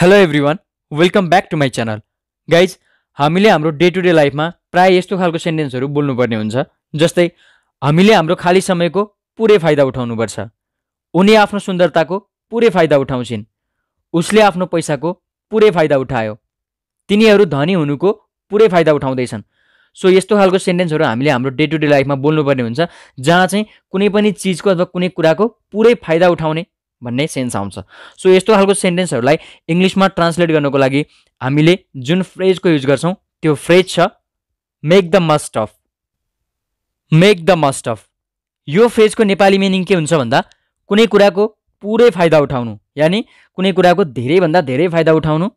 hello everyone welcome back to my channel guys हामीले हाम्रो day to day लाइफमा प्रायः यस्तो खालको सेन्टेन्सहरू बोल्नुपर्ने हुन्छ जस्तै हामीले हाम्रो खाली समयको पुरै फाइदा उठाउनुपर्छ उनी आफ्नो सुन्दरताको पुरै फाइदा उठाउँछिन् उसले आफ्नो पैसाको पुरै फाइदा उठायो तिनीहरू धनी हुनुको पुरै फाइदा उठाउँदैछन् सो यस्तो खालको सेन्टेन्सहरू हामीले हाम्रो डे टु डे लाइफमा बोल्नुपर्ने हुन्छ जहाँ चाहिँ कुनै पनि चिजको अथवा कुनै कुराको पुरै फाइदा उठाउने भन्ने सेन्स आउँछ सो यस्तो खालको सेन्टेन्सहरूलाई इङ्ग्लिसमा ट्रान्सलेट गर्नुको लागि हामीले जुन फ्रेजको युज गर्छौँ त्यो फ्रेज छ make the most of make the most of यो फ्रेजको नेपाली मिनिङ के हुन्छ भन्दा कुनै कुराको पुरै फाइदा उठाउनु यानि कुनै कुराको धेरैभन्दा धेरै फाइदा उठाउनु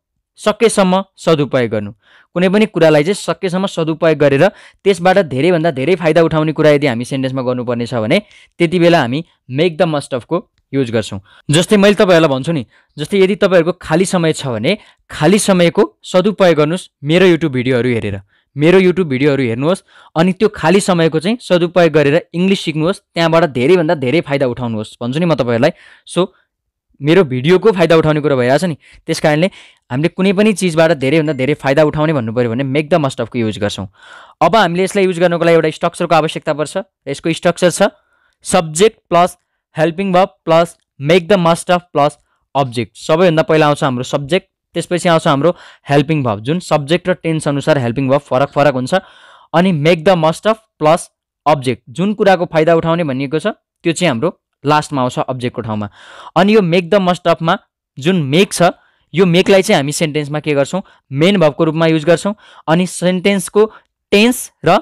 सकेसम्म सदुपयोग गर्नु कुनै पनि कुरालाई चाहिँ सकेसम्म सदुपयोग गरेर त्यसबाट धेरैभन्दा धेरै फाइदा उठाउने कुरा यदि हामी सेन्टेन्समा गर्नुपर्ने छ भने त्यति बेला हामी मेक द मस्ट अफको युज गर्छौँ जस्तै मैले तपाईँहरूलाई भन्छु नि जस्तै यदि तपाईँहरूको खाली समय छ भने खाली समयको सदुपयोग गर्नुहोस् मेरो युट्युब भिडियोहरू हेरेर मेरो युट्युब भिडियोहरू हेर्नुहोस् अनि त्यो खाली समयको चाहिँ सदुपयोग गरेर इङ्ग्लिस सिक्नुहोस् त्यहाँबाट धेरैभन्दा धेरै फाइदा उठाउनुहोस् भन्छु नि म तपाईँहरूलाई सो मेरो भिडियोको फाइदा उठाउने कुरो भइरहेको छ नि त्यस कारणले हामीले कुनै पनि चिजबाट धेरैभन्दा धेरै फाइदा उठाउने भन्नु पऱ्यो भने मेक द मस्ट अफको युज गर्छौँ अब हामीले यसलाई युज गर्नुको लागि एउटा स्ट्रक्चरको आवश्यकता पर्छ यसको स्ट्रक्चर छ subject plus helping verb plus make the most of plus object सबैभन्दा पहिला आउँछ हाम्रो सब्जेक्ट त्यसपछि आउँछ हाम्रो हेल्पिङ भब जुन सब्जेक्ट र टेन्स अनुसार हेल्पिङ भब फरक फरक हुन्छ अनि make the most of plus object जुन कुराको फाइदा उठाउने भनिएको छ त्यो चाहिँ हाम्रो लास्टमा आउँछ अब्जेक्टको ठाउँमा अनि यो मेक द मस्ट अफमा जुन मेक छ यो मेकलाई चाहिँ हामी सेन्टेन्समा के गर्छौँ मेन भबको रूपमा युज गर्छौँ अनि सेन्टेन्सको टेन्स र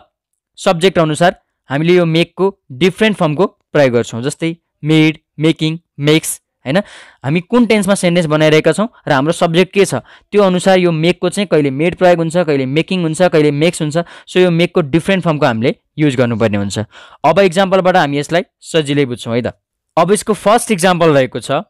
सब्जेक्ट अनुसार हामीले यो मेकको डिफ्रेन्ट फर्मको प्रयोग गर्छौँ जस्तै मेड मेकिङ मेक्स होइन हामी कुन टेन्समा सेन्टेन्स बनाइरहेका छौँ र हाम्रो सब्जेक्ट के छ त्यो अनुसार यो मेकको चाहिँ कहिले मेड प्रयोग हुन्छ कहिले मेकिङ हुन्छ कहिले मेक्स हुन्छ सो यो मेकको डिफ्रेन्ट फर्मको हामीले युज गर्नुपर्ने हुन्छ अब इक्जाम्पलबाट हामी यसलाई सजिलै बुझ्छौँ है त अब यसको फर्स्ट इक्जाम्पल रहेको छ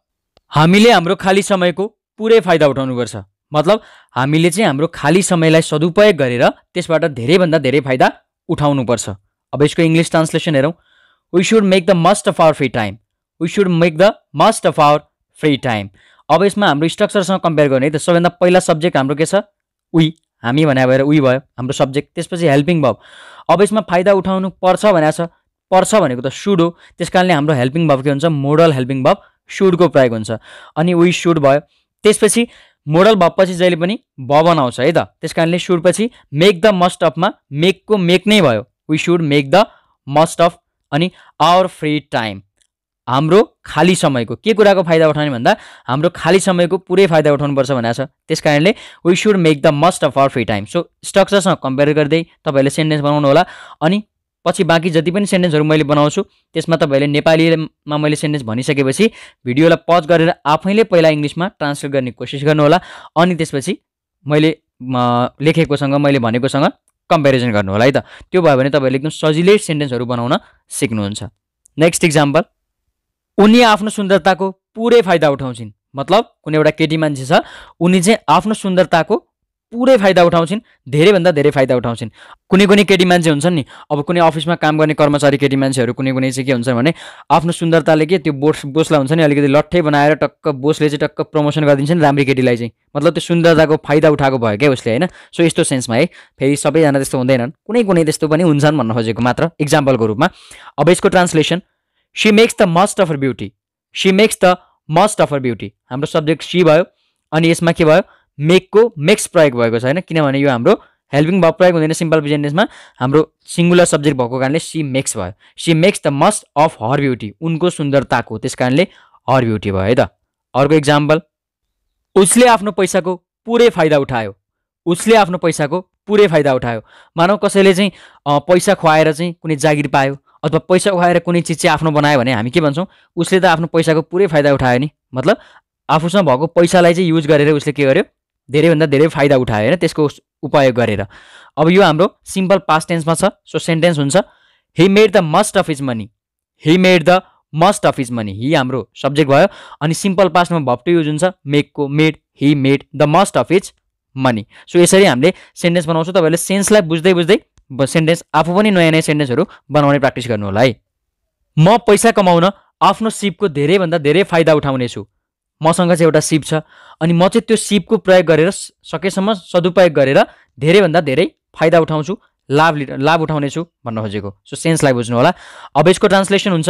हामीले हाम्रो खाली समयको पुरै फाइदा उठाउनुपर्छ मतलब हामीले चाहिँ हाम्रो खाली समयलाई सदुपयोग गरेर त्यसबाट धेरैभन्दा धेरै फाइदा उठाउनुपर्छ अब यसको इङ्ग्लिस ट्रान्सलेसन हेरौँ we should make the most of our free time we should make the most of our free time अब यसमा हाम्रो स्ट्रक्चरसँग कम्पेयर गर्ने त सबैभन्दा पहिला सब्जेक्ट हाम्रो के छ उही हामी भने भएर उही भयो हाम्रो सब्जेक्ट त्यसपछि हेल्पिङ भव अब यसमा फाइदा उठाउनु पर्छ भनेको छ पर्छ भनेको त सुड हो त्यस कारणले हाम्रो हेल्पिङ भव के हुन्छ मोडल हेल्पिङ भव सुडको प्रयोग हुन्छ अनि उही सुड भयो त्यसपछि मोडल भवपछि जहिले पनि भवन आउँछ है त त्यस कारणले सुडपछि मेक द मस्ट अफमा मेकको मेक नै भयो we should make the most of अनि आवर फ्री टाइम हाम्रो खाली समयको के कुराको फाइदा उठाउने भन्दा हाम्रो खाली समयको पुरै फाइदा उठाउनुपर्छ भनेको छ त्यस कारणले we should make the most of our free time so स्ट्रक्चरसँग कम्पेयर गर्दै तपाईँहरूले सेन्टेन्स बनाउनु होला अनि पछि बाँकी जति पनि सेन्टेन्सहरू मैले बनाउँछु त्यसमा तपाईँहरूले नेपालीमा मैले सेन्टेन्स भनिसकेपछि भिडियोलाई पज गरेर आफैले पहिला इङ्ग्लिसमा ट्रान्सलेट गर्ने कोसिस गर्नुहोला अनि त्यसपछि मैले लेखेकोसँग मैले भनेकोसँग कम्पेरिजन गर्नु होला है त त्यो भयो भने तपाईँहरूले एकदम सजिलै सेन्टेन्सहरू बनाउन सिक्नुहुन्छ नेक्स्ट इक्जाम्पल उनी आफ्नो सुन्दरताको पुरै फाइदा उठाउँछिन् मतलब कुनै एउटा केटी मान्छे छ उनी चाहिँ आफ्नो सुन्दरताको पुरै फाइदा उठाउँछिन् धेरैभन्दा धेरै फाइदा उठाउँछिन् कुनै कुनै केटी मान्छे हुन्छन् नि अब कुनै अफिसमा काम गर्ने कर्मचारी केटी मान्छेहरू कुनै कुनै चाहिँ के हुन्छन् भने आफ्नो सुन्दरताले के त्यो बोस बोसलाई हुन्छ नि अलिकति लट्ठै बनाएर टक्क बोसले चाहिँ टक्क प्रमोसन गरिदिन्छ नि राम्री केटीलाई चाहिँ मतलब त्यो सुन्दरताको फाइदा उठाएको भयो क्या उसले होइन सो यस्तो सेन्समा है फेरि सबैजना त्यस्तो हुँदैनन् कुनै कुनै त्यस्तो पनि हुन्छन् भन्न खोजेको मात्र इक्जाम्पलको रूपमा अब यसको translation she makes the most of her beauty she makes the most of her beauty हाम्रो सब्जेक्ट सी भयो अनि यसमा के भयो मेकको मेक्स प्रयोग भएको छ होइन किनभने यो हाम्रो हेल्पिङ भाव प्रयोग हुँदैन सिम्पल बिजनेसमा हाम्रो सिङ्गुलर सब्जेक्ट भएको कारणले सी मेक्स भयो she makes the most of her beauty उनको सुन्दरताको त्यस कारणले हर ब्युटी भयो है त अर्को इक्जाम्पल उसले आफ्नो पैसाको पुरै फाइदा उठायो उसले आफ्नो पैसाको पुरै फाइदा उठायो मानव कसैले चाहिँ पैसा खुवाएर चाहिँ कुनै जागिर पायो अथवा पैसा उठाएर कुनै चिज चाहिँ आफ्नो बनायो भने हामी के भन्छौँ उसले त आफ्नो पैसाको पुरै फाइदा उठायो नि मतलब आफूसँग भएको पैसालाई चाहिँ युज गरेर उसले के गर्यो धेरैभन्दा धेरै फाइदा उठायो होइन त्यसको उपयोग गरेर अब यो हाम्रो सिम्पल पास्ट टेन्समा छ सो सेन्टेन्स हुन्छ he made the most of his money he made the most of his money he हाम्रो सब्जेक्ट भयो अनि सिम्पल पास्टमा भप्टु युज हुन्छ मेकको made he made the most of his money so यसरी हामीले सेन्टेन्स बनाउँछौँ तपाईँहरूले सेन्सलाई बुझ्दै बुझ्दै सेन्टेन्स आफू पनि नयाँ नयाँ सेन्टेन्सहरू बनाउने प्र्याक्टिस गर्नु होला है म पैसा कमाउन आफ्नो सिपको धेरैभन्दा धेरै फाइदा उठाउनेछु मसँग चाहिँ एउटा सिप छ अनि म चाहिँ त्यो सिपको प्रयोग गरेर सकेसम्म सदुपयोग गरेर धेरैभन्दा धेरै फाइदा उठाउँछु लाभ लि लाभ उठाउनेछु भन्न खोजेको सो सेन्सलाई बुझ्नु होला अब यसको ट्रान्सलेसन हुन्छ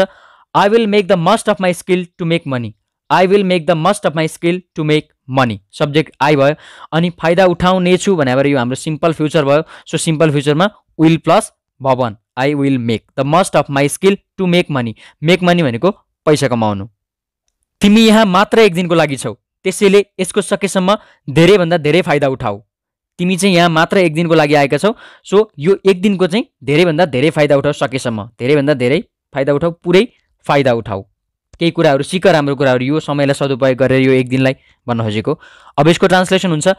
I will make the most of my skill to make money I will make the most of my skill to make money subject I भयो अनि फाइदा उठाउने भने भनेर यो हाम्रो सिम्पल फ्युचर भयो सो सिम्पल फ्युचरमा विल प्लस भवन I will make the most of my skill to make money make money भनेको पैसा कमाउनु तिमी यहाँ मात्र एक दिनको लागि छौ त्यसैले यसको सकेसम्म धेरैभन्दा धेरै फाइदा उठाऊ तिमी चाहिँ यहाँ मात्र एक दिनको लागि आएका छौ सो यो एक दिनको चाहिँ धेरैभन्दा धेरै फाइदा उठाऊ सकेसम्म धेरैभन्दा धेरै फाइदा उठाऊ पुरै फाइदा उठाऊ केही कुराहरू सिक राम्रो कुराहरू यो समयलाई सदुपयोग गरेर यो एक दिनलाई भन्न खोजेको अब यसको ट्रान्सलेसन हुन्छ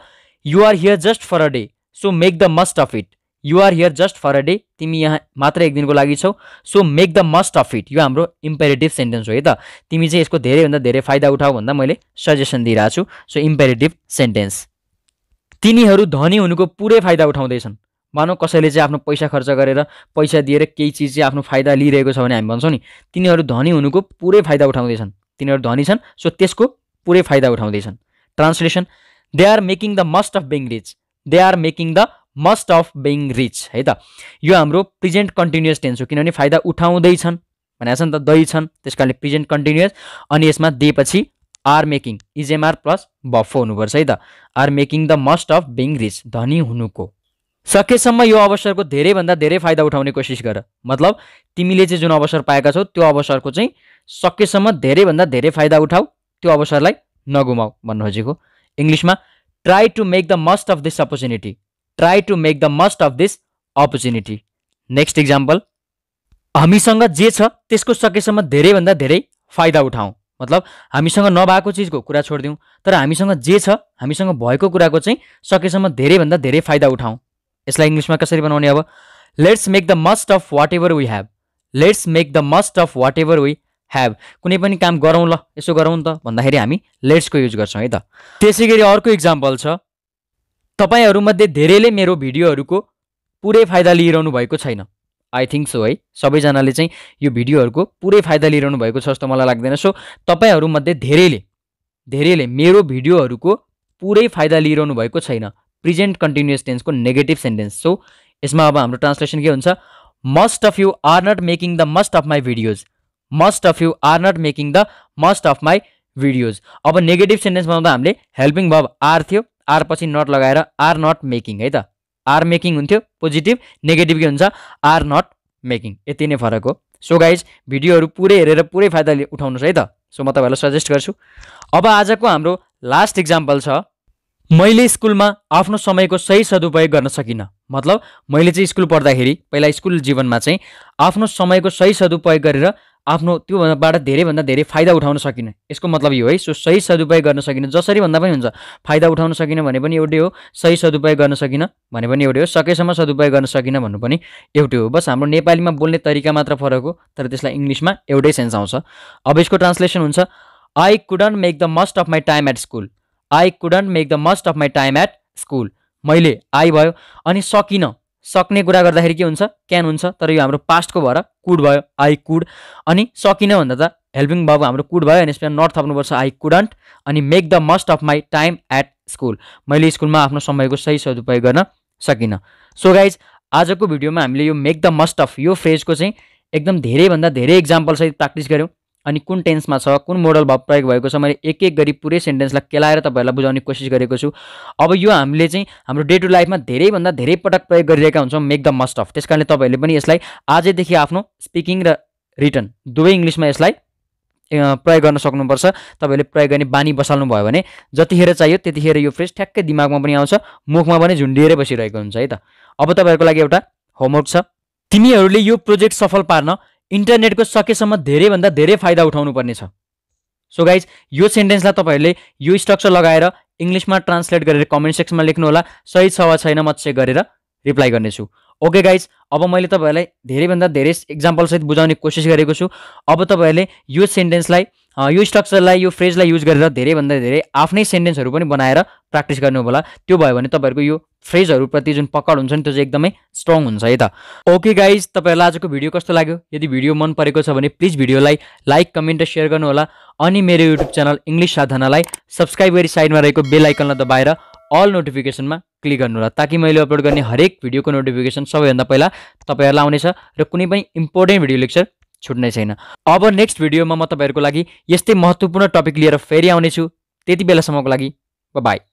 you're here just for a day so make the most of it you are here just for a day तिमी यहाँ मात्र एक दिनको लागि छौ so make the most of it यो हाम्रो इम्पेरेटिभ सेन्टेन्स हो है त तिमी चाहिँ यसको धेरैभन्दा धेरै फाइदा उठाऊ भन्दा मैले सजेसन दिइरहेको छु सो इम्पेरेटिभ सेन्टेन्स तिनीहरू धनी हुनुको पुरै फाइदा उठाउँदैछन् मानौँ कसैले चाहिँ आफ्नो पैसा खर्च गरेर पैसा दिएर केही चिज चाहिँ आफ्नो फाइदा लिइरहेको छ भने हामी भन्छौँ नि तिनीहरू धनी हुनुको पुरै फाइदा उठाउँदैछन् तिनीहरू धनी छन् सो त्यसको पुरै फाइदा उठाउँदैछन् translation they are making the most of being rich they are making the most of being rich है त यो हाम्रो प्रेजेन्ट कन्टिन्युस टेन्स हो किनभने फाइदा उठाउँदैछन् भनेको छ नि त दही छन् त्यस कारणले प्रेजेन्ट कन्टिन्युस अनि यसमा दिएपछि आर मेकिङ इजएमआर प्लस बफो हुनुपर्छ है त are making the most of being rich धनी हुनुको सकेसम्म यो अवसरको धेरैभन्दा धेरै फाइदा उठाउने कोसिस गर मतलब तिमीले चाहिँ जुन अवसर पाएका छौ त्यो अवसरको चाहिँ सकेसम्म धेरैभन्दा धेरै फाइदा उठाऊ त्यो अवसरलाई नगुमाऊ भन्नु खोजेको इङ्ग्लिसमा try to make the most of this opportunity try to make the most of this opportunity next example हामीसँग जे छ त्यसको सकेसम्म धेरैभन्दा धेरै फाइदा उठाउँ मतलब हामीसँग नभएको चिजको कुरा छोडिदिउँ तर हामीसँग जे छ हामीसँग भएको कुराको चाहिँ सकेसम्म धेरैभन्दा धेरै फाइदा उठाउँ यसलाई इङ्ग्लिसमा कसरी बनाउने अब let's make the most of whatever we have let's make the most of whatever we have कुनै पनि काम गरौँ ल यसो गरौँ त भन्दाखेरि हामी लेट्सको युज गर्छौँ है त त्यसै गरी अर्को इक्जाम्पल छ तपाईँहरूमध्ये धेरैले मेरो भिडियोहरूको पुरै फाइदा लिइरहनु भएको छैन आई थिङ्क सो है सबैजनाले चाहिँ यो भिडियोहरूको पुरै फाइदा लिइरहनु भएको छ जस्तो मलाई लाग्दैन सो तपाईँहरूमध्ये धेरैले धेरैले मेरो भिडियोहरूको पुरै फाइदा लिइरहनु भएको छैन प्रेजेन्ट कन्टिन्युस टेन्सको नेगेटिभ सेन्टेन्स सो यसमा अब हाम्रो ट्रान्सलेसन के हुन्छ most of you are not making the most of my videos most of you are not making the most of my videos अब नेगेटिभ सेन्टेन्स बनाउँदा हामीले हेल्पिङ भब आर थियो are पछि नट लगाएर आर नट मेकिङ है त are making हुन्थ्यो positive negative के हुन्छ आर नट मेकिङ यति नै फरक हो सो गाइज भिडियोहरू पुरै हेरेर पुरै फाइदा उठाउनुहोस् है त सो म तपाईँहरूलाई सजेस्ट गर्छु अब आजको हाम्रो लास्ट इक्जाम्पल छ मैले स्कुलमा आफ्नो समयको सही सदुपयोग गर्न सकिनँ मतलब मैले चाहिँ स्कुल पढ्दाखेरि पहिला स्कुल जीवनमा चाहिँ आफ्नो समयको सही सदुपयोग गरेर आफ्नो त्योबाट धेरैभन्दा धेरै फाइदा उठाउन सकिनँ यसको मतलब यो है सो सही सदुपयोग गर्न सकिनँ जसरी भन्दा पनि हुन्छ फाइदा उठाउन सकिनँ भने पनि एउटै हो सही सदुपयोग गर्न सकिनँ भने पनि एउटै हो सकेसम्म सदुपयोग गर्न सकिनँ भन्नु पनि एउटै हो बस हाम्रो नेपालीमा बोल्ने तरिका मात्र फरक हो तर त्यसलाई इङ्ग्लिसमा एउटै सेन्स आउँछ अब यसको ट्रान्सलेसन हुन्छ I couldn't make the most of my time at school I couldn't make the most of my time at school मैले आई भयो अनि सकिनँ सक्ने कुरा गर्दाखेरि के हुन्छ क्यान हुन्छ तर यो हाम्रो पास्टको भएर कुड भयो आई कुड अनि सकिनँ भन्दा त हेल्पिङ बाबु हाम्रो कुड भयो अनि यसमा नर्थ थप्नुपर्छ आई कुडन्ट अनि make the most of my time at school मैले स्कुलमा आफ्नो समयको सही सदुपयोग गर्न सकिनँ सो गाइज आजको भिडियोमा हामीले यो मेक द मस्ट अफ यो फ्रेजको चाहिँ एकदम धेरैभन्दा धेरै इक्जाम्पलसहित प्र्याक्टिस गऱ्यौँ अनि कुन टेन्समा छ कुन मोडल भाव प्रयोग भएको छ मैले एक एक गरी पुरै सेन्टेन्सलाई केलाएर तपाईँहरूलाई बुझाउने कोसिस गरेको छु अब यो हामीले चाहिँ हाम्रो डे टु लाइफमा धेरैभन्दा धेरै पटक प्रयोग गरिरहेका हुन्छौँ मेक द मस्ट अफ त्यस कारणले तपाईँहरूले पनि यसलाई आजदेखि आफ्नो स्पिकिङ र रिटर्न दुवै इङ्ग्लिसमा यसलाई प्रयोग गर्न सक्नुपर्छ तपाईँले प्रयोग गर्ने बानी बसाल्नु भयो भने जतिखेर चाहियो त्यतिखेर यो फ्रेज ठ्याक्कै दिमागमा पनि आउँछ मुखमा पनि झुन्डिएर बसिरहेको हुन्छ है त अब तपाईँहरूको लागि एउटा होमवर्क छ तिमीहरूले यो प्रोजेक्ट सफल पार्न इन्टरनेटको सकेसम्म धेरैभन्दा धेरै फाइदा उठाउनु पर्नेछ सो गाइज यो सेन्टेन्सलाई तपाईँहरूले यो स्ट्रक्चर लगाएर इङ्ग्लिसमा ट्रान्सलेट गरेर कमेन्ट सेक्सनमा लेख्नु होला सही छ वा छैन म चेक गरेर रिप्लाई गर्नेछु ओके गाइज अब मैले तपाईँहरूलाई धेरैभन्दा धेरै इक्जाम्पलसहित बुझाउने कोसिस गरेको छु अब तपाईँहरूले यो सेन्टेन्सलाई यो स्ट्रक्चरलाई यो फ्रेजलाई युज गरेर धेरैभन्दा धेरै आफ्नै सेन्टेन्सहरू पनि बनाएर प्र्याक्टिस गर्नु होला त्यो भयो भने तपाईँहरूको यो फ्रेजहरूप्रति जुन पकड हुन्छ नि त्यो चाहिँ एकदमै स्ट्रङ हुन्छ है त ओके गाइज तपाईँहरूलाई आजको भिडियो कस्तो लाग्यो यदि भिडियो मन परेको छ भने प्लिज भिडियोलाई लाइक कमेन्ट र सेयर गर्नुहोला अनि मेरो युट्युब च्यानल इङ्ग्लिस साधनालाई सब्सक्राइब गरी साइडमा रहेको बेल आइकनलाई दबाएर अल नोटिफिकेसनमा क्लिक गर्नु होला ताकि मैले अपलोड गर्ने हरेक भिडियोको नोटिफिकेसन सबैभन्दा पहिला तपाईँहरूलाई आउनेछ र कुनै पनि इम्पोर्टेन्ट भिडियो लेक्चर छुट्ने छैन अब नेक्स्ट भिडियोमा म तपाईँहरूको लागि यस्तै महत्त्वपूर्ण टपिक लिएर फेरि आउनेछु त्यति बेलासम्मको लागि बाई